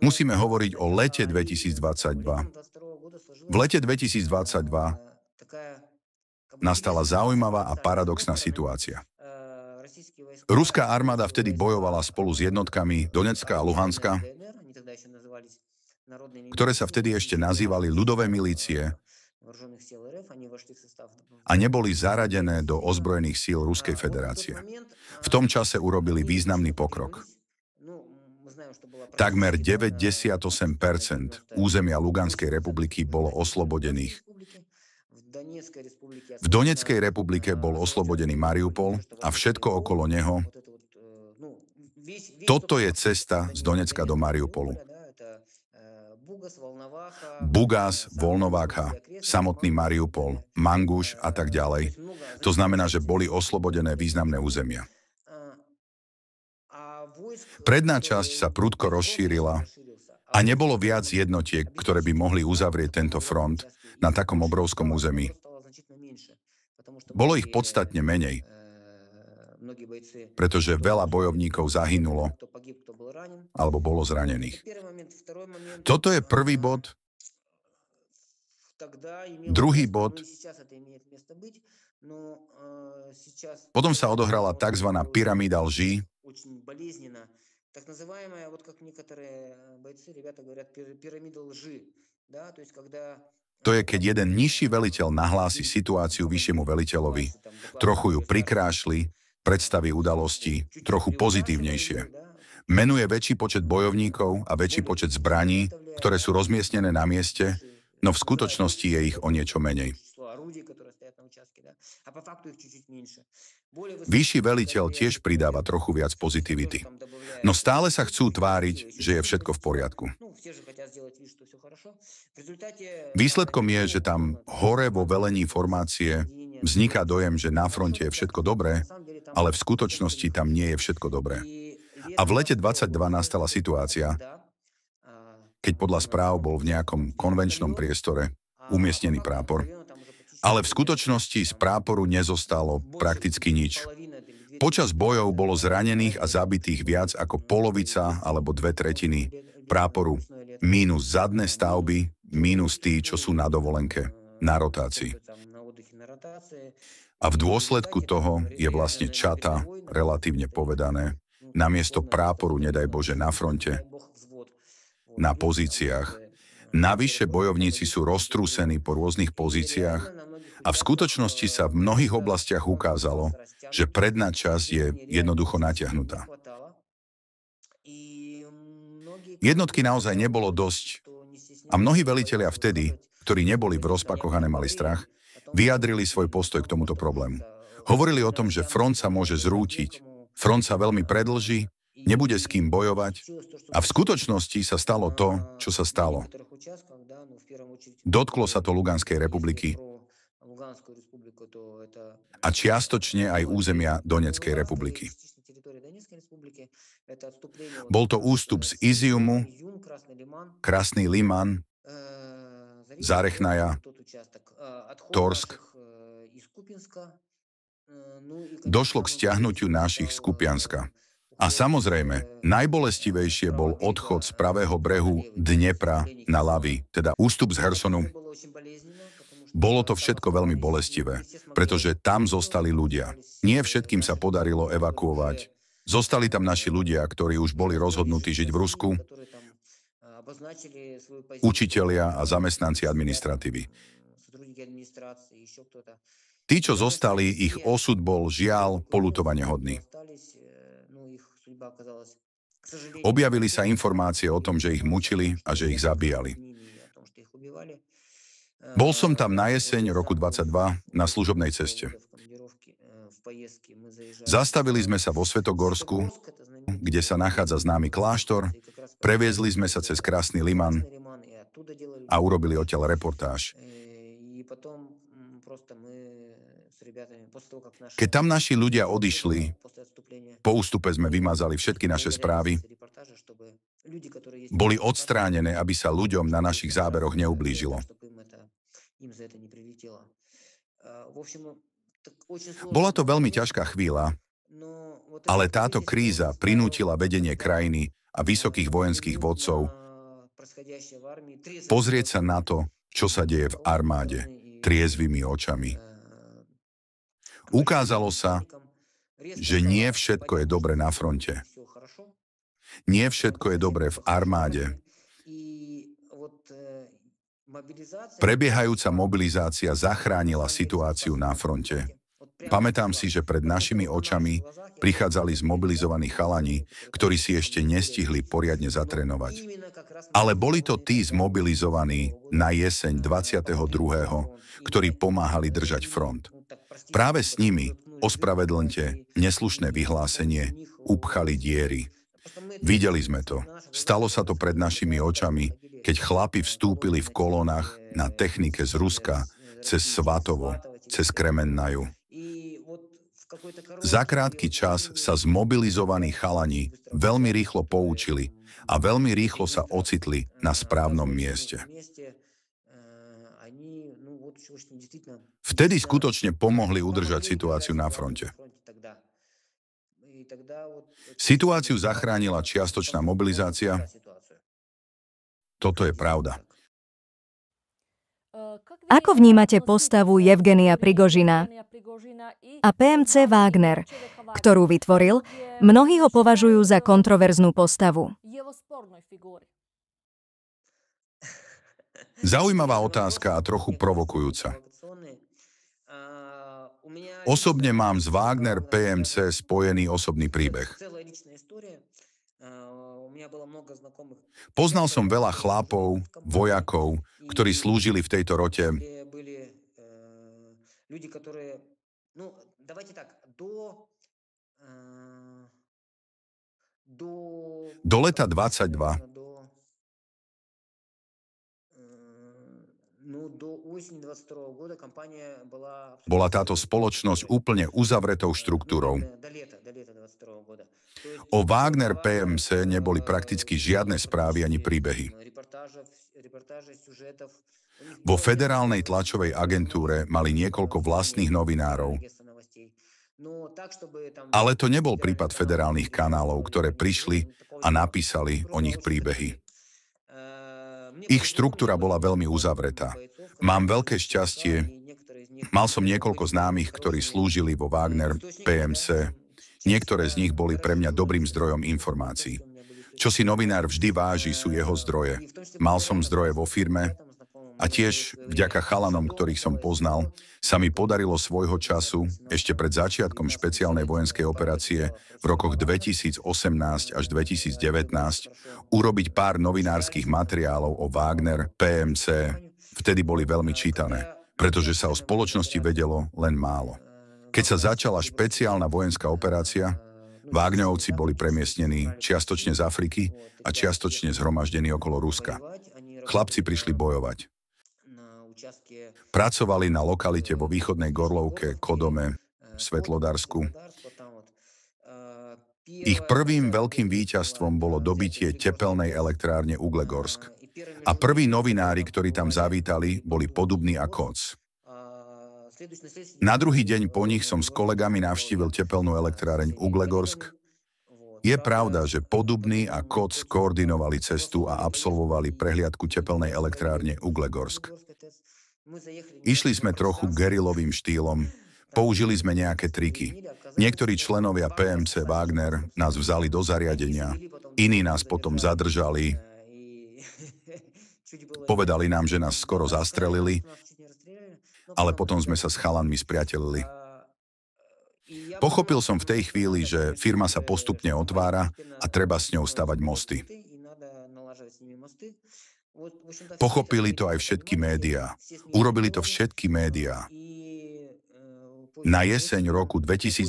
musíme hovoriť o lete 2022. V lete 2022 nastala zaujímavá a paradoxná situácia. Ruská armáda vtedy bojovala spolu s jednotkami Donecka a Luhanska, ktoré sa vtedy ešte nazývali ľudové milície, a neboli zaradené do ozbrojených síl Ruskej federácie. V tom čase urobili významný pokrok. Takmer 98 územia Luganskej republiky bolo oslobodených. V Doneckej republike bol oslobodený Mariupol a všetko okolo neho. Toto je cesta z Donecka do Mariupolu. Bugás, Volnováka, samotný Mariupol, Manguš a tak ďalej. To znamená, že boli oslobodené významné územia. Predná e, časť sa prudko rozšírila a nebolo viac jednotiek, ktoré by mohli uzavrieť tento front na takom obrovskom území. Bolo ich podstatne menej, e, pretože veľa bojovníkov zahynulo alebo bolo zranených. Toto je prvý bod. Druhý bod. Potom sa odohrala tzv. pyramída lží, to je, keď jeden nižší veliteľ nahlási situáciu vyššiemu veliteľovi. Trochu ju prikrášli, predstaví udalosti trochu pozitívnejšie. Menuje väčší počet bojovníkov a väčší počet zbraní, ktoré sú rozmiestnené na mieste, no v skutočnosti je ich o niečo menej. Vyšší veliteľ tiež pridáva trochu viac pozitivity. No stále sa chcú tváriť, že je všetko v poriadku. Výsledkom je, že tam hore vo velení formácie vzniká dojem, že na fronte je všetko dobré, ale v skutočnosti tam nie je všetko dobré. A v lete 22 nastala situácia, keď podľa správ bol v nejakom konvenčnom priestore umiestnený prápor, ale v skutočnosti z práporu nezostalo prakticky nič. Počas bojov bolo zranených a zabitých viac ako polovica alebo dve tretiny práporu. Mínus zadné stavby, mínus tí, čo sú na dovolenke, na rotácii. A v dôsledku toho je vlastne čata, relatívne povedané, namiesto práporu, nedaj Bože, na fronte, na pozíciách. Navyše bojovníci sú roztrúsení po rôznych pozíciách a v skutočnosti sa v mnohých oblastiach ukázalo, že predná časť je jednoducho natiahnutá. Jednotky naozaj nebolo dosť a mnohí velitelia vtedy, ktorí neboli v rozpakoch a nemali strach, vyjadrili svoj postoj k tomuto problému. Hovorili o tom, že front sa môže zrútiť, front sa veľmi predlží, nebude s kým bojovať a v skutočnosti sa stalo to, čo sa stalo. Dotklo sa to Luganskej republiky, a čiastočne aj územia Doneckej republiky. Bol to ústup z Iziumu, Krasný Liman, Zarechnaja, Torsk. Došlo k stiahnutiu našich z Kupianska. A samozrejme, najbolestivejšie bol odchod z pravého brehu Dnepra na Lavy, teda ústup z Hersonu. Bolo to všetko veľmi bolestivé, pretože tam zostali ľudia. Nie všetkým sa podarilo evakuovať. Zostali tam naši ľudia, ktorí už boli rozhodnutí žiť v Rusku, učitelia a zamestnanci administratívy. Tí, čo zostali, ich osud bol žiaľ polutovane hodný. Objavili sa informácie o tom, že ich mučili a že ich zabíjali. Bol som tam na jeseň roku 22 na služobnej ceste. Zastavili sme sa vo Svetogorsku, kde sa nachádza známy kláštor, previezli sme sa cez krásny Liman a urobili odtiaľ reportáž. Keď tam naši ľudia odišli, po ústupe sme vymazali všetky naše správy boli odstránené, aby sa ľuďom na našich záberoch neublížilo. Bola to veľmi ťažká chvíľa, no, ale táto kríza prinútila vedenie krajiny a vysokých vojenských vodcov pozrieť sa na to, čo sa deje v armáde, triezvými očami. E, Ukázalo sa, že nie všetko je dobre na fronte. Nie všetko je dobré v armáde. Prebiehajúca mobilizácia zachránila situáciu na fronte. Pamätám si, že pred našimi očami prichádzali zmobilizovaní chalani, ktorí si ešte nestihli poriadne zatrénovať. Ale boli to tí zmobilizovaní na jeseň 22., ktorí pomáhali držať front. Práve s nimi, ospravedlňte, neslušné vyhlásenie, upchali diery. Videli sme to. Stalo sa to pred našimi očami, keď chlapi vstúpili v kolónach na technike z Ruska, cez Svatovo, cez Kremennaju. Za krátky čas sa zmobilizovaní chalani veľmi rýchlo poučili a veľmi rýchlo sa ocitli na správnom mieste. Vtedy skutočne pomohli udržať situáciu na fronte. Situáciu zachránila čiastočná mobilizácia. Toto je pravda. Ako vnímate postavu Evgenia Prigožina a PMC Wagner, ktorú vytvoril, mnohí ho považujú za kontroverznú postavu. Zaujímavá otázka a trochu provokujúca. Osobne mám z Wagner PMC spojený osobný príbeh. Poznal som veľa chlapov, vojakov, ktorí slúžili v tejto rote. Do leta 22 Bola táto spoločnosť úplne uzavretou štruktúrou. O Wagner PMC neboli prakticky žiadne správy ani príbehy. Vo federálnej tlačovej agentúre mali niekoľko vlastných novinárov, ale to nebol prípad federálnych kanálov, ktoré prišli a napísali o nich príbehy. Ich štruktúra bola veľmi uzavretá. Mám veľké šťastie. Mal som niekoľko známych, ktorí slúžili vo Wagner, PMC. Niektoré z nich boli pre mňa dobrým zdrojom informácií. Čo si novinár vždy váži, sú jeho zdroje. Mal som zdroje vo firme, a tiež vďaka chalanom, ktorých som poznal, sa mi podarilo svojho času, ešte pred začiatkom špeciálnej vojenskej operácie v rokoch 2018 až 2019, urobiť pár novinárskych materiálov o Wagner, PMC. Vtedy boli veľmi čítané, pretože sa o spoločnosti vedelo len málo. Keď sa začala špeciálna vojenská operácia, Vágňovci boli premiestnení čiastočne z Afriky a čiastočne zhromaždení okolo Ruska. Chlapci prišli bojovať. Pracovali na lokalite vo východnej Gorlovke, Kodome, v eh, Svetlodarsku. Eh, ich prvým veľkým víťazstvom bolo dobitie tepelnej elektrárne Uglegorsk. Eh, a prví novinári, ktorí tam zavítali, boli podobní a Koc. Na druhý deň po nich som s kolegami navštívil tepelnú elektráreň Uglegorsk. Je pravda, že Podobný a Koc koordinovali cestu a absolvovali prehliadku tepelnej elektrárne Uglegorsk. Išli sme trochu gerilovým štýlom. Použili sme nejaké triky. Niektorí členovia PMC Wagner nás vzali do zariadenia, iní nás potom zadržali, povedali nám, že nás skoro zastrelili, ale potom sme sa s chalanmi spriatelili. Pochopil som v tej chvíli, že firma sa postupne otvára a treba s ňou stavať mosty. Pochopili to aj všetky médiá. Urobili to všetky médiá. Na jeseň roku 2022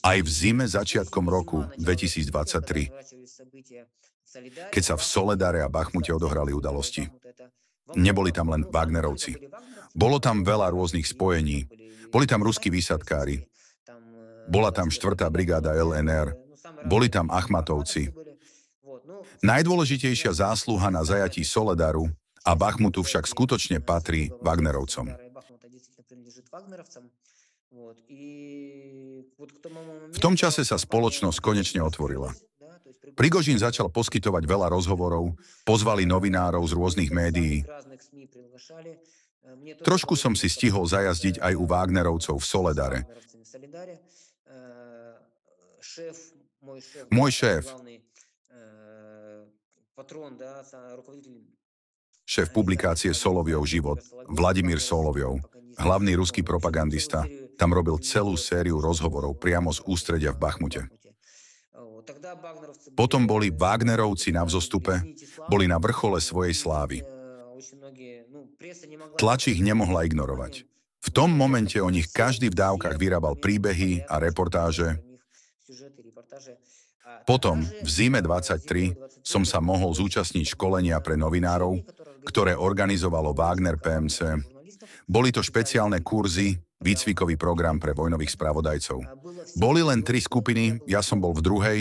aj v zime začiatkom roku 2023, keď sa v Soledare a Bachmute odohrali udalosti. Neboli tam len Wagnerovci. Bolo tam veľa rôznych spojení. Boli tam ruskí výsadkári. Bola tam 4. brigáda LNR. Boli tam Achmatovci. Najdôležitejšia zásluha na zajatí Soledaru a Bachmutu však skutočne patrí Wagnerovcom. V tom čase sa spoločnosť konečne otvorila. Prigožín začal poskytovať veľa rozhovorov, pozvali novinárov z rôznych médií. Trošku som si stihol zajazdiť aj u Wagnerovcov v Soledare. Môj šéf, Šéf publikácie Soloviov život, Vladimír Soloviov, hlavný ruský propagandista, tam robil celú sériu rozhovorov priamo z ústredia v Bachmute. Potom boli Wagnerovci na vzostupe, boli na vrchole svojej slávy. Tlač ich nemohla ignorovať. V tom momente o nich každý v dávkach vyrábal príbehy a reportáže, potom, v zime 23, som sa mohol zúčastniť školenia pre novinárov, ktoré organizovalo Wagner PMC. Boli to špeciálne kurzy, výcvikový program pre vojnových spravodajcov. Boli len tri skupiny, ja som bol v druhej.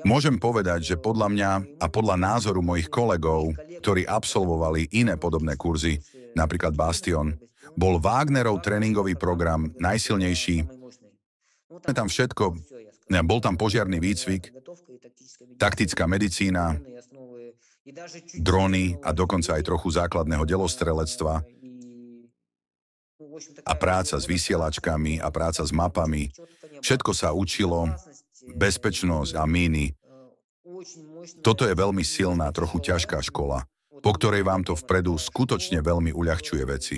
Môžem povedať, že podľa mňa a podľa názoru mojich kolegov, ktorí absolvovali iné podobné kurzy, napríklad Bastion, bol Wagnerov tréningový program najsilnejší. tam všetko, bol tam požiarný výcvik, taktická medicína, drony a dokonca aj trochu základného delostrelectva a práca s vysielačkami a práca s mapami. Všetko sa učilo, bezpečnosť a míny. Toto je veľmi silná, trochu ťažká škola, po ktorej vám to vpredu skutočne veľmi uľahčuje veci.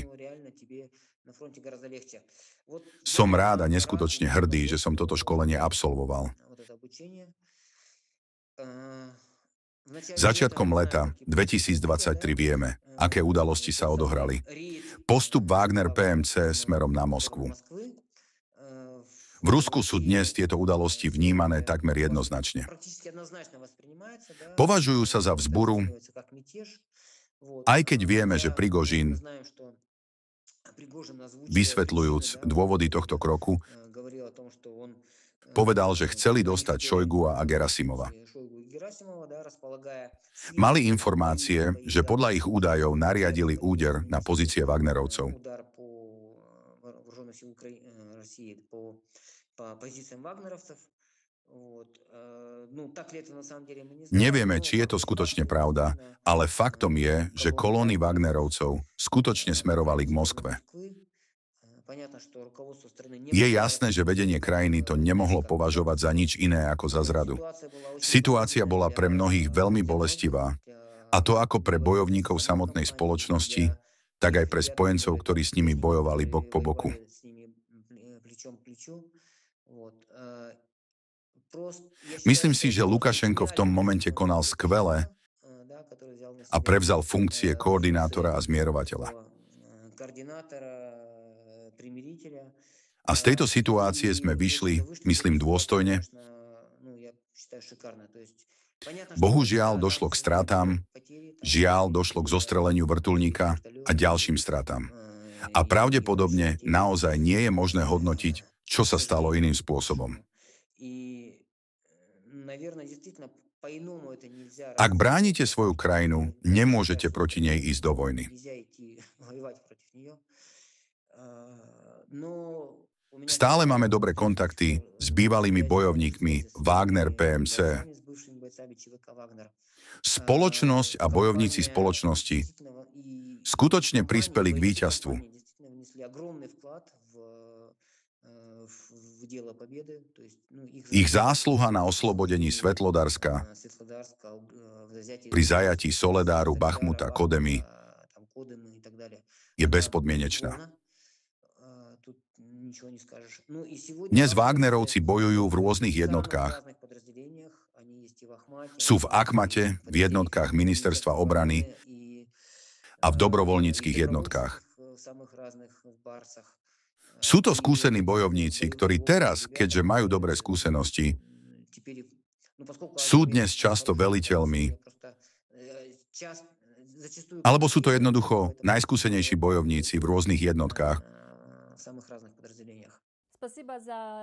Som rád a neskutočne hrdý, že som toto školenie absolvoval. Začiatkom leta 2023 vieme, aké udalosti sa odohrali. Postup Wagner PMC smerom na Moskvu. V Rusku sú dnes tieto udalosti vnímané takmer jednoznačne. Považujú sa za vzburu, aj keď vieme, že Prigožín Vysvetľujúc dôvody tohto kroku, povedal, že chceli dostať Šojgu a Gerasimova. Mali informácie, že podľa ich údajov nariadili úder na pozície Wagnerovcov. Nevieme, či je to skutočne pravda, ale faktom je, že kolóny Wagnerovcov skutočne smerovali k Moskve. Je jasné, že vedenie krajiny to nemohlo považovať za nič iné ako za zradu. Situácia bola pre mnohých veľmi bolestivá. A to ako pre bojovníkov samotnej spoločnosti, tak aj pre spojencov, ktorí s nimi bojovali bok po boku. Myslím si, že Lukašenko v tom momente konal skvele a prevzal funkcie koordinátora a zmierovateľa. A z tejto situácie sme vyšli, myslím, dôstojne. Bohužiaľ došlo k stratám, žiaľ došlo k zostreleniu vrtulníka a ďalším stratám. A pravdepodobne naozaj nie je možné hodnotiť, čo sa stalo iným spôsobom. Ak bránite svoju krajinu, nemôžete proti nej ísť do vojny. Stále máme dobré kontakty s bývalými bojovníkmi Wagner PMC. Spoločnosť a bojovníci spoločnosti skutočne prispeli k víťazstvu. Ich zásluha na oslobodení Svetlodarska pri zajatí Soledáru, Bachmuta, Kodemy je bezpodmienečná. Dnes Wagnerovci bojujú v rôznych jednotkách. Sú v Akmate, v jednotkách Ministerstva obrany a v dobrovoľníckých jednotkách. Sú to skúsení bojovníci, ktorí teraz, keďže majú dobré skúsenosti, sú dnes často veliteľmi, alebo sú to jednoducho najskúsenejší bojovníci v rôznych jednotkách.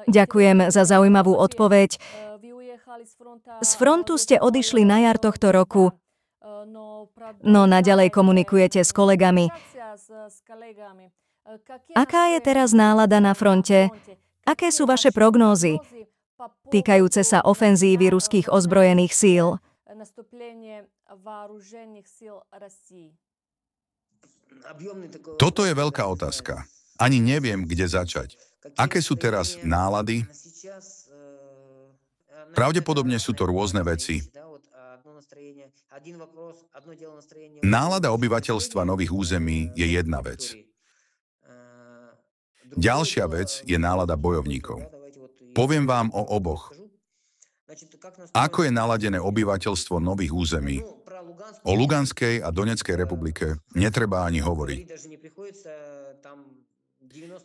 Ďakujem za zaujímavú odpoveď. Z frontu ste odišli na jar tohto roku, no, no naďalej komunikujete s kolegami. Aká je teraz nálada na fronte? Aké sú vaše prognózy týkajúce sa ofenzívy ruských ozbrojených síl? Toto je veľká otázka. Ani neviem, kde začať. Aké sú teraz nálady? Pravdepodobne sú to rôzne veci. Nálada obyvateľstva nových území je jedna vec. Ďalšia vec je nálada bojovníkov. Poviem vám o oboch. Ako je naladené obyvateľstvo nových území? O Luganskej a Donetskej republike netreba ani hovoriť.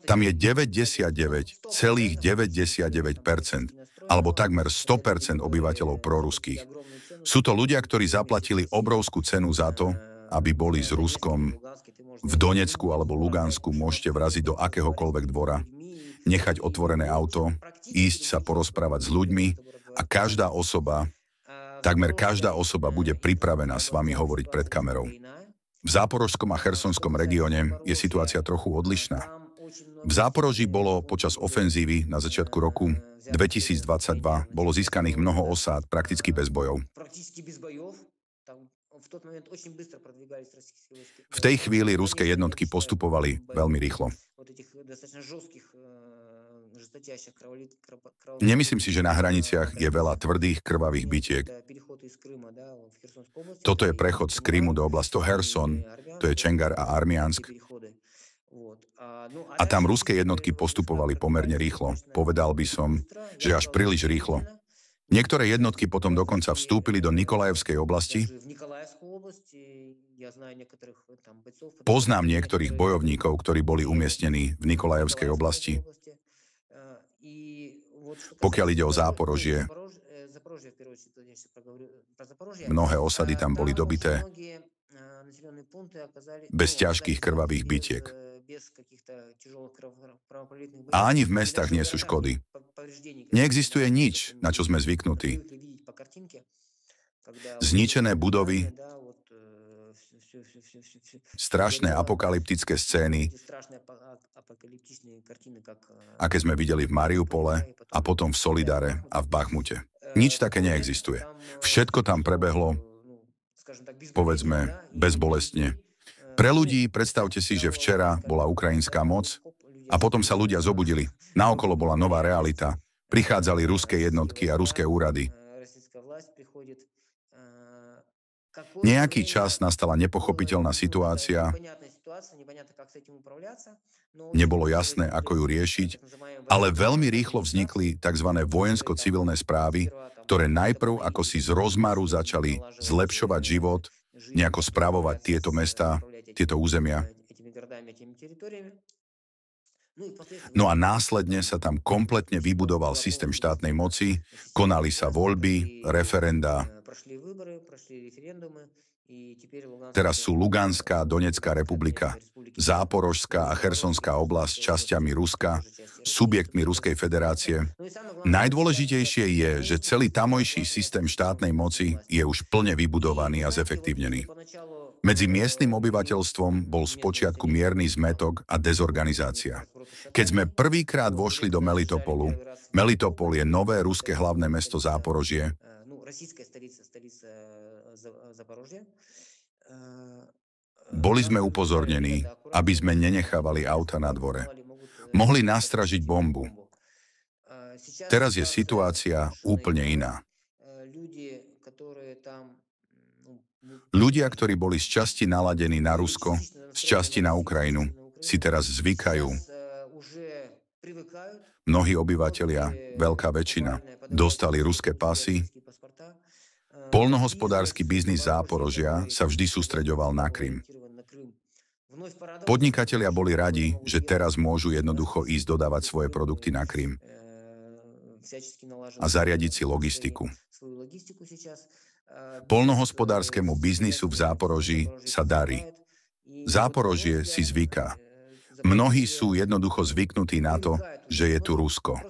Tam je 99,99%, alebo takmer 100% obyvateľov proruských. Sú to ľudia, ktorí zaplatili obrovskú cenu za to, aby boli s Ruskom. V Donecku alebo Lugansku môžete vraziť do akéhokoľvek dvora, nechať otvorené auto, ísť sa porozprávať s ľuďmi a každá osoba, takmer každá osoba bude pripravená s vami hovoriť pred kamerou. V záporožskom a chersonskom regióne je situácia trochu odlišná. V Záporoží bolo počas ofenzívy na začiatku roku 2022 bolo získaných mnoho osád prakticky bez bojov. V tej chvíli ruské jednotky postupovali veľmi rýchlo. Nemyslím si, že na hraniciach je veľa tvrdých krvavých bitiek. Toto je prechod z Krymu do oblasti Herson, to je Čengar a Armiansk. A tam ruské jednotky postupovali pomerne rýchlo. Povedal by som, že až príliš rýchlo. Niektoré jednotky potom dokonca vstúpili do Nikolajevskej oblasti. Poznám niektorých bojovníkov, ktorí boli umiestnení v Nikolajevskej oblasti. Э, Pokiaľ ide o Záporožie, mnohé osady tam boli dobité bez ťažkých krvavých bitiek. A ani v mestách nie sú škody. Neexistuje nič, na čo sme zvyknutí. Zničené budovy, strašné apokalyptické scény, aké sme videli v Mariupole a potom v Solidare a v Bachmute. Nič také neexistuje. Všetko tam prebehlo, povedzme, bezbolestne. Pre ľudí predstavte si, že včera bola ukrajinská moc a potom sa ľudia zobudili. Naokolo bola nová realita. Prichádzali ruské jednotky a ruské úrady. Nejaký čas nastala nepochopiteľná situácia, nebolo jasné, ako ju riešiť, ale veľmi rýchlo vznikli tzv. vojensko-civilné správy, ktoré najprv ako si z rozmaru začali zlepšovať život, nejako spravovať tieto mesta, tieto územia. No a následne sa tam kompletne vybudoval systém štátnej moci, konali sa voľby, referendá. Teraz sú Luganská, Donetská republika, Záporožská a Chersonská oblasť časťami Ruska, subjektmi Ruskej federácie. Najdôležitejšie je, že celý tamojší systém štátnej moci je už plne vybudovaný a zefektívnený. Medzi miestnym obyvateľstvom bol spočiatku mierny zmetok a dezorganizácia. Keď sme prvýkrát vošli do Melitopolu, Melitopol je nové ruské hlavné mesto Záporožie, boli sme upozornení, aby sme nenechávali auta na dvore. Mohli nastražiť bombu. Teraz je situácia úplne iná. Ľudia, ktorí boli z časti naladení na Rusko, z časti na Ukrajinu, si teraz zvykajú. Mnohí obyvateľia, veľká väčšina, dostali ruské pasy. Polnohospodársky biznis Záporožia sa vždy sústreďoval na Krym. Podnikatelia boli radi, že teraz môžu jednoducho ísť dodávať svoje produkty na Krym a zariadiť si logistiku. Polnohospodárskému biznisu v Záporoží sa darí. Záporožie si zvyká. Mnohí sú jednoducho zvyknutí na to, že je tu Rusko.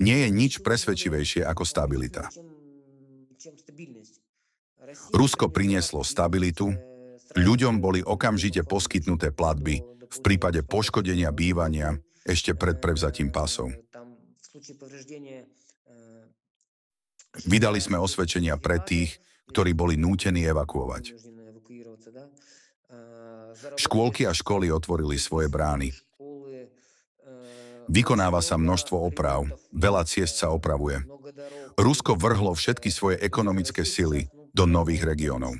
Nie je nič presvedčivejšie ako stabilita. Rusko prinieslo stabilitu, ľuďom boli okamžite poskytnuté platby v prípade poškodenia bývania ešte pred prevzatím pasov. Э, Vydali sme osvedčenia pre tých, ktorí boli nútení evakuovať. Škôlky a školy otvorili svoje brány. Vykonáva sa množstvo oprav, veľa ciest sa opravuje. Rusko vrhlo všetky svoje ekonomické sily do nových regiónov.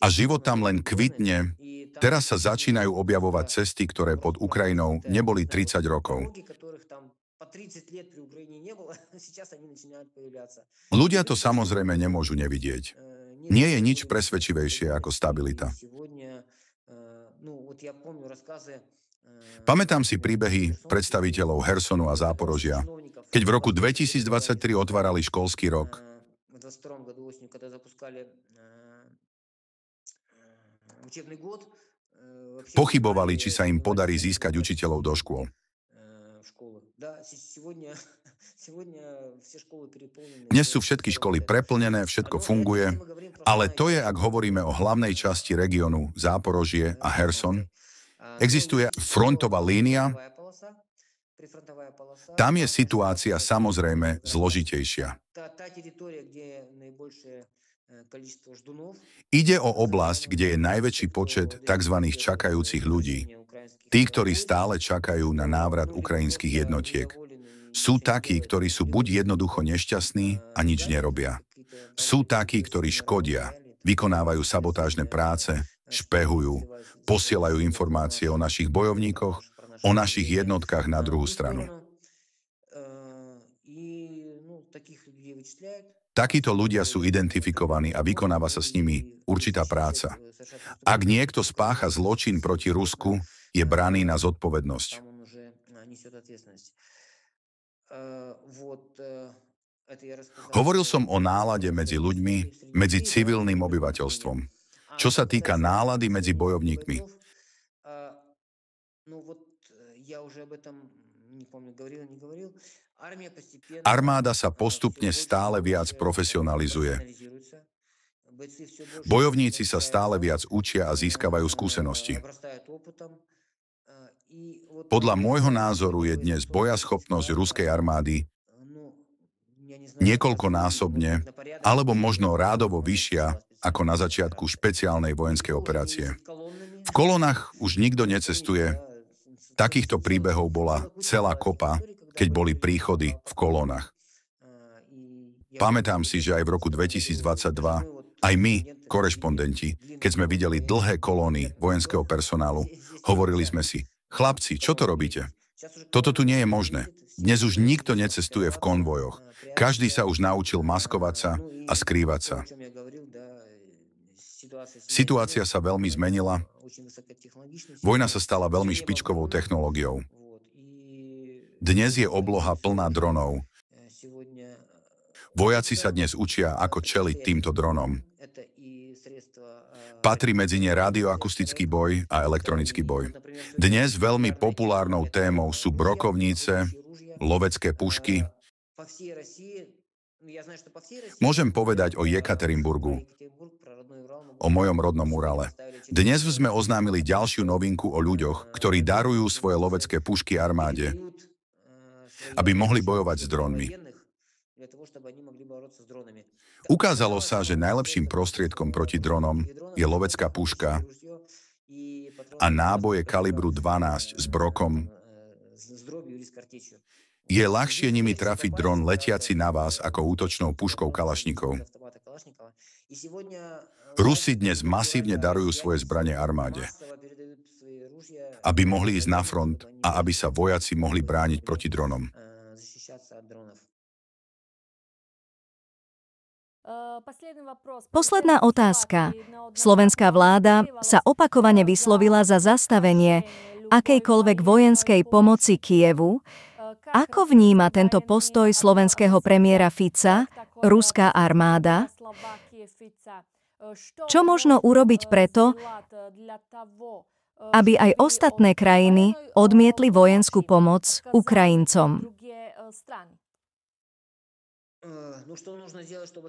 A život tam len kvitne. Teraz sa začínajú objavovať cesty, ktoré pod Ukrajinou neboli 30 rokov. Ľudia to samozrejme nemôžu nevidieť. Nie э, je nič presvedčivejšie ako stabilita. Pamätám si príbehy predstaviteľov Hersonu a Záporožia, keď v roku 2023 otvárali školský rok. Pochybovali, či sa im podarí získať učiteľov do škôl. Dnes sú všetky školy preplnené, všetko funguje, ale to je, ak hovoríme o hlavnej časti regiónu Záporožie a Herson. Existuje frontová línia, tam je situácia samozrejme zložitejšia. Ide o oblasť, kde je najväčší počet tzv. čakajúcich ľudí. Tí, ktorí stále čakajú na návrat ukrajinských jednotiek. Sú takí, ktorí sú buď jednoducho nešťastní a nič nerobia. Sú takí, ktorí škodia, vykonávajú sabotážne práce, špehujú, posielajú informácie o našich bojovníkoch, o našich jednotkách na druhú stranu. Hm, e, no, Takíto ľudia sú identifikovaní a vykonáva sa s nimi určitá práca. Ak niekto spácha zločin proti Rusku, je braný na zodpovednosť. Hovoril som o nálade medzi ľuďmi, medzi civilným obyvateľstvom. Čo sa týka nálady medzi bojovníkmi, Ja už o tom об этом nehovoril. Armáda sa postupne stále viac profesionalizuje. Bojovníci sa stále viac učia a získavajú skúsenosti. Podľa môjho názoru je dnes bojaschopnosť ruskej armády niekoľkonásobne alebo možno rádovo vyššia ako na začiatku špeciálnej vojenskej operácie. V kolonách už nikto necestuje. Takýchto príbehov bola celá kopa keď boli príchody v kolónach. Pamätám si, že aj v roku 2022, aj my, korešpondenti, keď sme videli dlhé kolóny vojenského personálu, hovorili sme si, chlapci, čo to robíte? Toto tu nie je možné. Dnes už nikto necestuje v konvojoch. Každý sa už naučil maskovať sa a skrývať sa. Situácia sa veľmi zmenila. Vojna sa stala veľmi špičkovou technológiou. Dnes je obloha plná dronov. Vojaci sa dnes učia, ako čeliť týmto dronom. Patrí medzi ne radioakustický boj a elektronický boj. Dnes veľmi populárnou témou sú brokovnice, lovecké pušky. Môžem povedať o Jekaterinburgu, o mojom rodnom Urale. Dnes sme oznámili ďalšiu novinku o ľuďoch, ktorí darujú svoje lovecké pušky armáde aby mohli bojovať s dronmi. Ukázalo sa, že najlepším prostriedkom proti dronom je lovecká puška a náboje kalibru 12 s brokom. Je ľahšie nimi trafiť dron letiaci na vás ako útočnou puškou Kalašníkov. Rusi dnes masívne darujú svoje zbranie armáde aby mohli ísť na front a aby sa vojaci mohli brániť proti dronom. Posledná otázka. Slovenská vláda sa opakovane vyslovila za zastavenie akejkoľvek vojenskej pomoci Kievu. Ako vníma tento postoj slovenského premiéra Fica, ruská armáda? Čo možno urobiť preto, e, aby aj ostatné krajiny odmietli vojenskú pomoc Ukrajincom.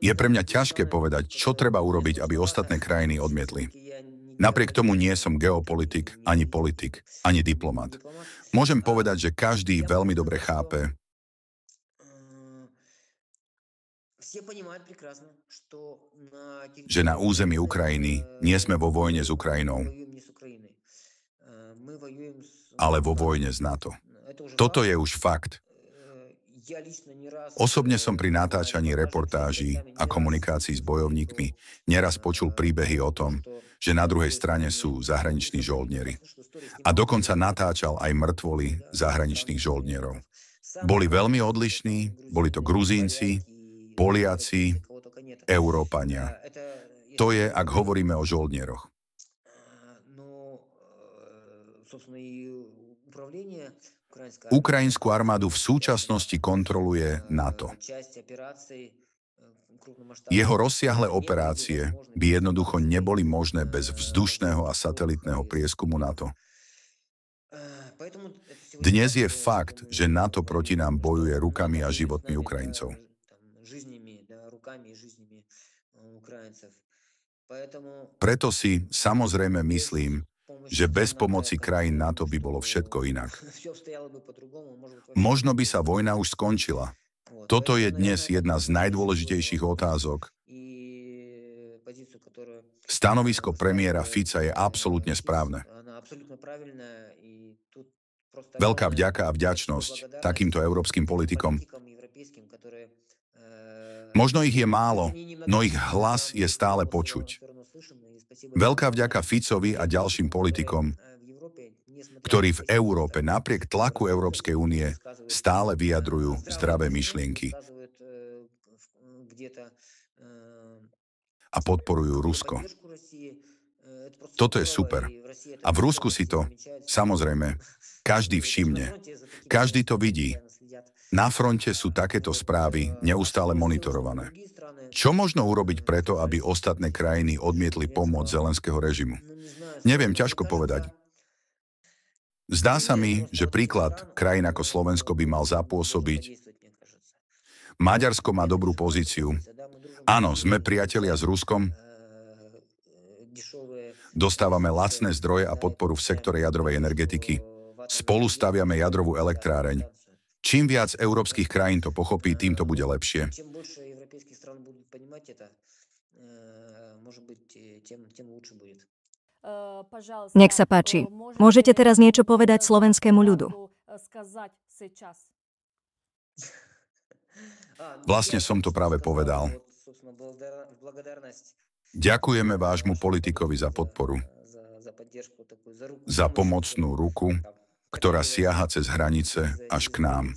Je pre mňa ťažké povedať, čo treba urobiť, aby ostatné krajiny odmietli. Napriek tomu nie som geopolitik, ani politik, ani diplomat. Môžem povedať, že každý veľmi dobre chápe, že na území Ukrajiny nie sme vo vojne s Ukrajinou, ale vo vojne s NATO. Toto je už fakt. Osobne som pri natáčaní reportáží a komunikácií s bojovníkmi neraz počul príbehy o tom, že na druhej strane sú zahraniční žoldnieri. A dokonca natáčal aj mŕtvoly zahraničných žoldnierov. Boli veľmi odlišní, boli to Gruzínci, Poliaci, Európania. To je, ak hovoríme o žoldneroch. Ukrajinskú armádu v súčasnosti kontroluje NATO. Jeho rozsiahle operácie by jednoducho neboli možné bez vzdušného a satelitného prieskumu NATO. Dnes je fakt, že NATO proti nám bojuje rukami a životmi Ukrajincov. Um, Preto si samozrejme myslím, že bez pomoci krajín NATO by bolo všetko inak. Možno by sa vojna už skončila. Toto je dnes jedna z najdôležitejších otázok. Stanovisko premiéra Fica je absolútne správne. Veľká vďaka a vďačnosť takýmto európskym politikom, Možno ich je málo, no ich hlas je stále počuť. Veľká vďaka Ficovi a ďalším politikom, ktorí v Európe napriek tlaku Európskej únie stále vyjadrujú zdravé myšlienky a podporujú Rusko. Toto je super. A v Rusku si to, samozrejme, každý všimne. Každý to vidí. Na fronte sú takéto správy neustále monitorované. Čo možno urobiť preto, aby ostatné krajiny odmietli pomoc zelenského režimu? Neviem, ťažko povedať. Zdá sa mi, že príklad krajín ako Slovensko by mal zapôsobiť. Maďarsko má dobrú pozíciu. Áno, sme priatelia s Ruskom. Dostávame lacné zdroje a podporu v sektore jadrovej energetiky. Spolu staviame jadrovú elektráreň. Čím viac európskych krajín to pochopí, tým to bude lepšie. Nech sa páči. Môžete teraz niečo povedať slovenskému ľudu. Vlastne som to práve povedal. Ďakujeme vášmu politikovi za podporu, za pomocnú ruku, ktorá siaha cez hranice až k nám.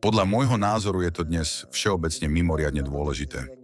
Podľa môjho názoru je to dnes všeobecne mimoriadne dôležité.